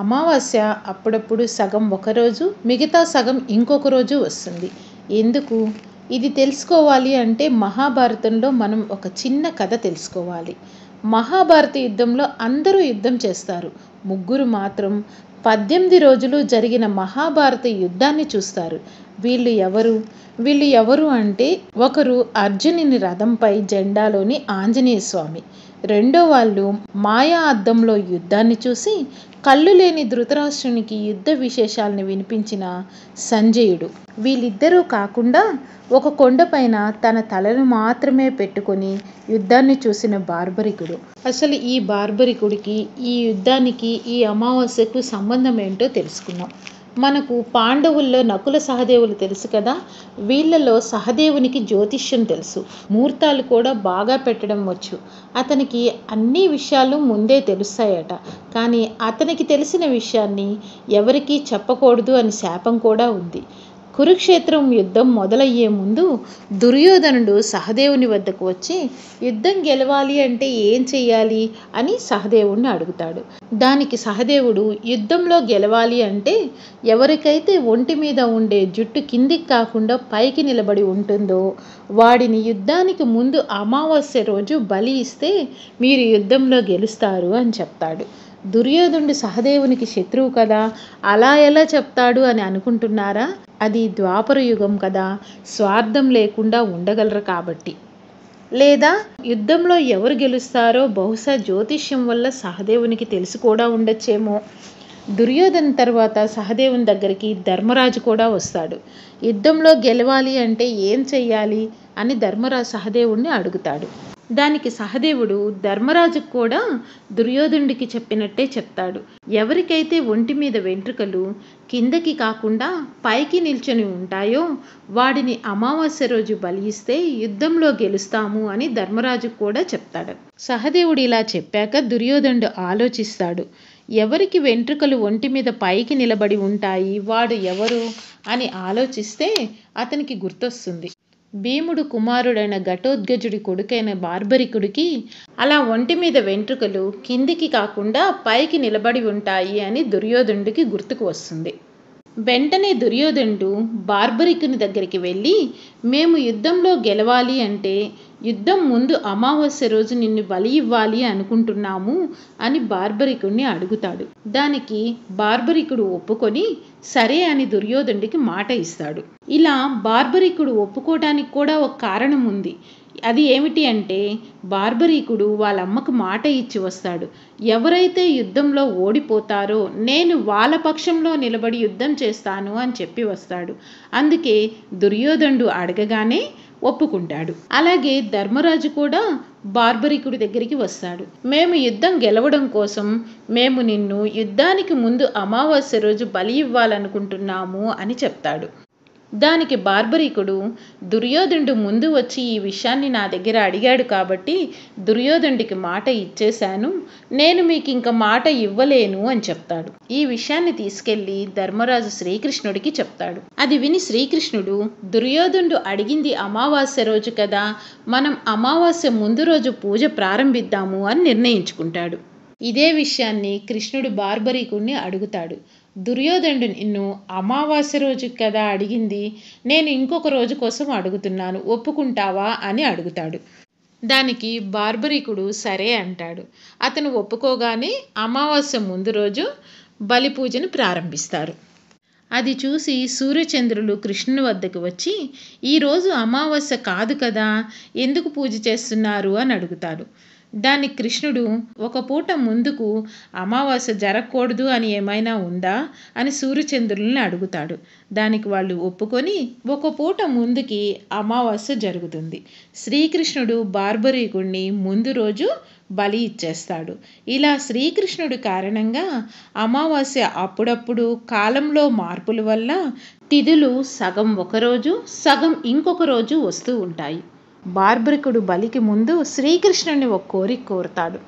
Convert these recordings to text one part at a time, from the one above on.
అమావాస్య అప్పుడప్పుడు సగం ఒకరోజు మిగతా సగం ఇంకొక రోజు వస్తుంది ఎందుకు ఇది తెలుసుకోవాలి అంటే మహాభారతంలో మనం ఒక చిన్న కథ తెలుసుకోవాలి మహాభారత యుద్ధంలో అందరూ యుద్ధం చేస్తారు ముగ్గురు మాత్రం పద్దెనిమిది రోజులు జరిగిన మహాభారత యుద్ధాన్ని చూస్తారు వీళ్ళు ఎవరు వీళ్ళు ఎవరు అంటే ఒకరు అర్జునుని రథంపై జెండాలోని ఆంజనేయ స్వామి రెండో వాళ్ళు మాయా అద్దంలో యుద్ధాన్ని చూసి కళ్ళు లేని ధృతరాష్ట్రునికి యుద్ధ విశేషాలను వినిపించిన సంజయుడు వీళ్ళిద్దరూ కాకుండా ఒక కొండపైన తన తలను మాత్రమే పెట్టుకొని యుద్ధాన్ని చూసిన బార్బరికుడు అసలు ఈ బార్బరికుడికి ఈ యుద్ధానికి ఈ అమావాస్యకు సంబంధం ఏంటో తెలుసుకున్నాం మనకు పాండవుల్లో నకుల సహదేవులు తెలుసు కదా వీళ్ళలో సహదేవునికి జ్యోతిష్యం తెలుసు ముహూర్తాలు కూడా బాగా పెట్టడం వచ్చు అతనికి అన్ని విషయాలు ముందే తెలుస్తాయట కానీ అతనికి తెలిసిన విషయాన్ని ఎవరికీ చెప్పకూడదు అని శాపం కూడా ఉంది కురుక్షేత్రం యుద్ధం మొదలయ్యే ముందు దుర్యోధనుడు సహదేవుని వద్దకు వచ్చి యుద్ధం గెలవాలి అంటే ఏం చెయ్యాలి అని సహదేవుణ్ణి అడుగుతాడు దానికి సహదేవుడు యుద్ధంలో గెలవాలి అంటే ఎవరికైతే ఒంటి మీద ఉండే జుట్టు కిందికి కాకుండా పైకి నిలబడి ఉంటుందో వాడిని యుద్ధానికి ముందు అమావాస్య రోజు బలి ఇస్తే మీరు యుద్ధంలో గెలుస్తారు అని చెప్తాడు దుర్యోధనుడు సహదేవునికి శత్రువు కదా అలా ఎలా చెప్తాడు అని అనుకుంటున్నారా అది ద్వాపర యుగం కదా స్వార్థం లేకుండా ఉండగలరు కాబట్టి లేదా యుద్ధంలో ఎవరు గెలుస్తారో బహుశా జ్యోతిష్యం వల్ల సహదేవునికి తెలుసు కూడా ఉండొచ్చేమో దుర్యోధన తర్వాత సహదేవుని దగ్గరికి ధర్మరాజు కూడా వస్తాడు యుద్ధంలో గెలవాలి అంటే ఏం చెయ్యాలి అని ధర్మరాజు సహదేవుణ్ణి అడుగుతాడు దానికి సహదేవుడు ధర్మరాజుకు కూడా దుర్యోధనుడికి చెప్పినట్టే చెప్తాడు ఎవరికైతే ఒంటి మీద వెంట్రుకలు కిందకి కాకుండా పైకి నిల్చొని ఉంటాయో వాడిని అమావాస్య రోజు బలిస్తే యుద్ధంలో గెలుస్తాము అని ధర్మరాజు కూడా చెప్తాడు సహదేవుడు ఇలా చెప్పాక దుర్యోధనుడు ఆలోచిస్తాడు ఎవరికి వెంట్రుకలు ఒంటి మీద పైకి నిలబడి ఉంటాయి వాడు ఎవరు అని ఆలోచిస్తే అతనికి గుర్తొస్తుంది భీముడు కుమారుడైన ఘటోద్గజుడి కొడుకైన బార్బరికుడికి అలా ఒంటి మీద వెంట్రుకలు కిందికి కాకుండా పైకి నిలబడి ఉంటాయి అని దుర్యోధనుడికి గుర్తుకు వస్తుంది వెంటనే దుర్యోధనుడు బార్బరికుని దగ్గరికి వెళ్ళి మేము యుద్ధంలో గెలవాలి అంటే యుద్ధం ముందు అమావాస్య రోజు నిన్ను బలి ఇవ్వాలి అనుకుంటున్నాము అని బార్బరికుడిని అడుగుతాడు దానికి బార్బరికుడు ఒప్పుకొని సరే అని దుర్యోధనుడికి మాట ఇస్తాడు ఇలా బార్బరికుడు ఒప్పుకోవడానికి కూడా ఒక కారణం ఉంది అది ఏమిటి అంటే బార్బరీకుడు వాళ్ళమ్మకు మాట ఇచ్చి వస్తాడు ఎవరైతే యుద్ధంలో ఓడిపోతారో నేను వాళ్ళ పక్షంలో నిలబడి యుద్ధం చేస్తాను అని చెప్పి వస్తాడు అందుకే దుర్యోధనుడు అడగగానే ఒప్పుకుంటాడు అలాగే ధర్మరాజు కూడా బార్బరికుడి దగ్గరికి వస్తాడు మేము యుద్ధం గెలవడం కోసం మేము నిన్ను యుద్ధానికి ముందు అమావాస్య రోజు బలి ఇవ్వాలనుకుంటున్నాము అని చెప్తాడు దానికి బార్బరీకుడు దుర్యోధనుడు ముందు వచ్చి ఈ విషయాన్ని నా దగ్గర అడిగాడు కాబట్టి దుర్యోధనుడికి మాట ఇచ్చేశాను నేను మీకు ఇంక మాట ఇవ్వలేను అని చెప్తాడు ఈ విషయాన్ని తీసుకెళ్లి ధర్మరాజు శ్రీకృష్ణుడికి చెప్తాడు అది విని శ్రీకృష్ణుడు దుర్యోధనుడు అడిగింది అమావాస్య రోజు కదా మనం అమావాస్య ముందు రోజు పూజ ప్రారంభిద్దాము అని నిర్ణయించుకుంటాడు ఇదే విషయాన్ని కృష్ణుడు బార్బరీకుణ్ణి అడుగుతాడు దుర్యోధనుడు అమావాస్య రోజు కదా అడిగింది నేను ఇంకొక రోజు కోసం అడుగుతున్నాను ఒప్పుకుంటావా అని అడుగుతాడు దానికి బార్బరికుడు సరే అంటాడు అతను ఒప్పుకోగానే అమావాస్య ముందు రోజు బలి పూజను ప్రారంభిస్తారు అది చూసి సూర్యచంద్రులు కృష్ణుని వద్దకు వచ్చి ఈరోజు అమావాస్య కాదు కదా ఎందుకు పూజ చేస్తున్నారు అని అడుగుతాడు దాన్ని కృష్ణుడు ఒక పూట ముందుకు అమావాస్య జరగకూడదు అని ఏమైనా ఉందా అని సూర్యచంద్రుల్ని అడుగుతాడు దానికి వాళ్ళు ఒప్పుకొని ఒక పూట ముందుకి అమావాస్య జరుగుతుంది శ్రీకృష్ణుడు బార్బరీకుణ్ణి ముందు రోజు బలి ఇచ్చేస్తాడు ఇలా శ్రీకృష్ణుడి కారణంగా అమావాస్య అప్పుడప్పుడు కాలంలో మార్పుల వల్ల తిథులు సగం ఒకరోజు సగం ఇంకొక రోజు వస్తూ ఉంటాయి బార్బరికుడు బలికి ముందు శ్రీకృష్ణుని ఒక కోరిక కోరుతాడు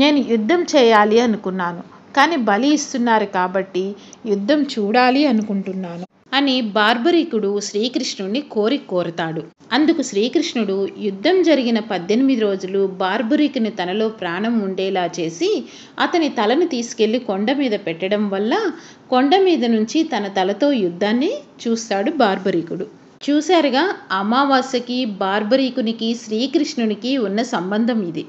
నేను యుద్ధం చేయాలి అనుకున్నాను కానీ బలి ఇస్తున్నారు కాబట్టి యుద్ధం చూడాలి అనుకుంటున్నాను అని బార్బరికుడు శ్రీకృష్ణుడిని కోరిక కోరుతాడు అందుకు శ్రీకృష్ణుడు యుద్ధం జరిగిన పద్దెనిమిది రోజులు బార్బరికుని తనలో ప్రాణం ఉండేలా చేసి అతని తలను తీసుకెళ్లి కొండ మీద పెట్టడం వల్ల కొండ మీద నుంచి తన తలతో యుద్ధాన్ని చూస్తాడు బార్బరికుడు చూశారుగా అమావాస్యకి బార్బరీకునికి శ్రీకృష్ణునికి ఉన్న సంబంధం ఇది